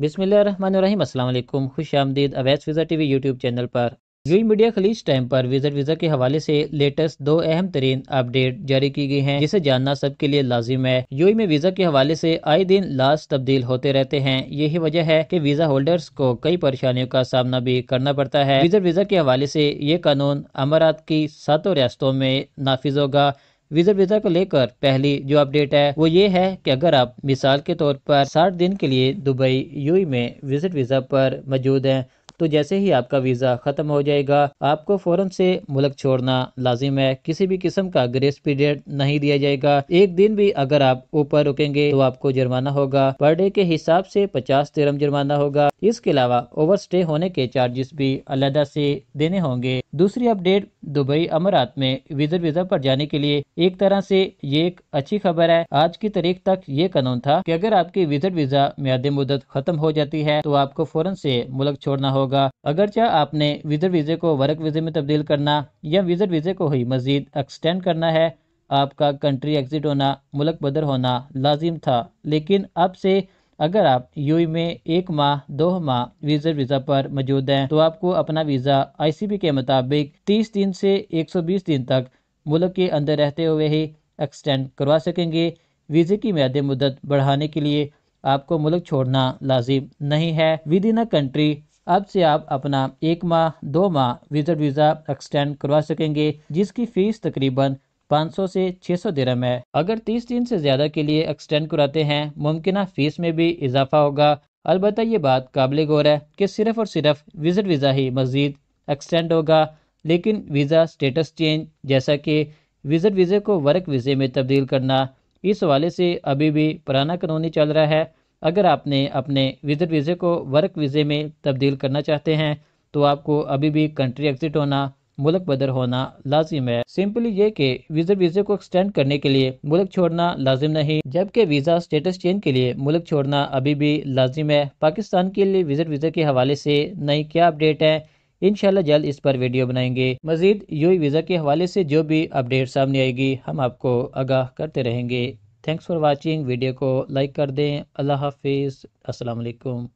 बिसमीम अल्लाम खुश आमदीद Awais visa T V YouTube channel पर यू मीडिया खलीज टाइम पर विजट वीज़ा के हवाले से लेटेस्ट दो अहम तरीन अपडेट जारी की गई हैं जिसे जानना सबके लिए लाजिम है यू में वीज़ा के हवाले से आए दिन लास्ट तब्दील होते रहते हैं यही वजह है कि वीज़ा होल्डर्स को कई परेशानियों का सामना भी करना पड़ता है विजट वीज़ा के हवाले से ये कानून अमारात की सातों रियासतों में नाफिज होगा विजिट वीज़ा को लेकर पहली जो अपडेट है वो ये है कि अगर आप मिसाल के तौर पर साठ दिन के लिए दुबई यू में विजिट वीज़ा पर मौजूद हैं तो जैसे ही आपका वीज़ा ख़त्म हो जाएगा आपको फ़ौरन से मुल्क छोड़ना लाजिम है किसी भी किस्म का ग्रेस पीरियड नहीं दिया जाएगा एक दिन भी अगर आप ऊपर रुकेंगे तो आपको जुर्माना होगा पर डे के हिसाब से पचास तिरम जुर्माना होगा इसके अलावा ओवर स्टे होने के चार्जेस भी अलहदा से देने होंगे दूसरी अपडेट दुबई अमरात में विजर वीजा पर जाने के लिए एक तरह से ये एक अच्छी खबर है आज की तारीख तक ये कानून था कि अगर आपकी विजर वीजा म्याद मुदत खत्म हो जाती है तो आपको फौरन से मुल्क छोड़ना होगा अगरचा आपने विजिट वीजे को वर्क वीजे में तब्दील करना या विजिट वीजे को ही मजीद एक्सटेंड करना है आपका कंट्री एग्जिट होना मुल्क बदर होना लाजिम था लेकिन अब से अगर आप यू में एक माह दो माह वीजा वीजा पर मौजूद हैं तो आपको अपना वीजा आईसीबी के मुताबिक 30 दिन से 120 दिन तक मुल्क के अंदर रहते हुए ही एक्सटेंड करवा सकेंगे वीजे की म्याद मुद्दत बढ़ाने के लिए आपको मुल्क छोड़ना लाजिम नहीं है विद इन अ कंट्री अब से आप अपना एक माह दो माह विजिट वीज़ा एक्सटेंड करवा सकेंगे जिसकी फ़ीस तकरीबन 500 से 600 दिरम है अगर 30 दिन से ज़्यादा के लिए एक्सटेंड कराते हैं मुमकिन फ़ीस में भी इजाफा होगा अलबत् ये बात काबिल गौर है कि सिर्फ और सिर्फ विज़िट वीज़ा ही मज़ीद एक्सटेंड होगा लेकिन वीज़ा स्टेटस चेंज जैसा कि विज़िट वीज़े को वर्क वीज़े में तब्दील करना इस हवाले से अभी भी पुराना कानूनी चल रहा है अगर आपने अपने विज़िट वीज़े को वर्क वीज़े में तब्दील करना चाहते हैं तो आपको अभी भी कंट्री एग्ज़िट होना मुल्क बदर होना लाजिम है सिंपली ये कि वीजा वीजे को एक्सटेंड करने के लिए मुल्क छोड़ना लाजिम नहीं जबकि वीजा स्टेटस चेंज के लिए मुल्क छोड़ना अभी भी लाजिम है पाकिस्तान के लिए विजिट वीजे के हवाले से नई क्या अपडेट है इनशाला जल्द इस पर वीडियो बनाएंगे मजीद यू वीज़ा के हवाले से जो भी अपडेट सामने आएगी हम आपको आगाह करते रहेंगे थैंक्स फॉर वॉचिंग वीडियो को लाइक कर दें अल्लाह हाफिज़ अस्सलाम वालेकुम